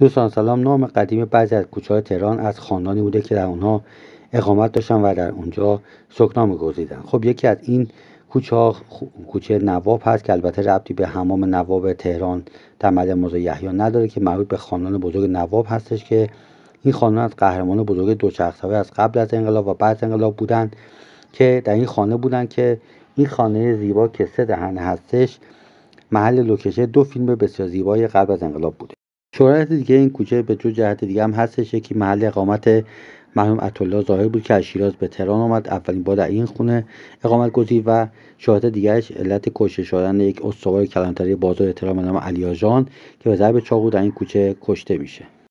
دوستان سلام نام قدیم بعضی از کوچه تهران از خاندانی بوده که در آنها اقامت داشتن و در اونجا سکنا میگزیدن خب یکی از این کوچه ها کوچه نواب هست که البته ربطی به همام نواب تهران در مد موزه یحیی نداره که مربوط به خاندان بزرگ نواب هستش که این خاندان از قهرمان بزرگ های از قبل از انقلاب و بعد انقلاب بودن که در این خانه بودن که این خانه زیبا که سه دهنه هستش محل لوکشه دو فیلم بسیار زیبای قبل از انقلاب بوده شهرت دیگه این کوچه به دو جهت دیگه هم هستش یکی محل اقامت مرحوم عطالله ظاهر بود که از شیراز به تهران آمد اولین بار در این خونه اقامت گزید و شاهد دیگرش علت کشته شدن یک استوار کلانتری بازار تهران به نام علی که به ضرب چاقو در این کوچه کشته میشه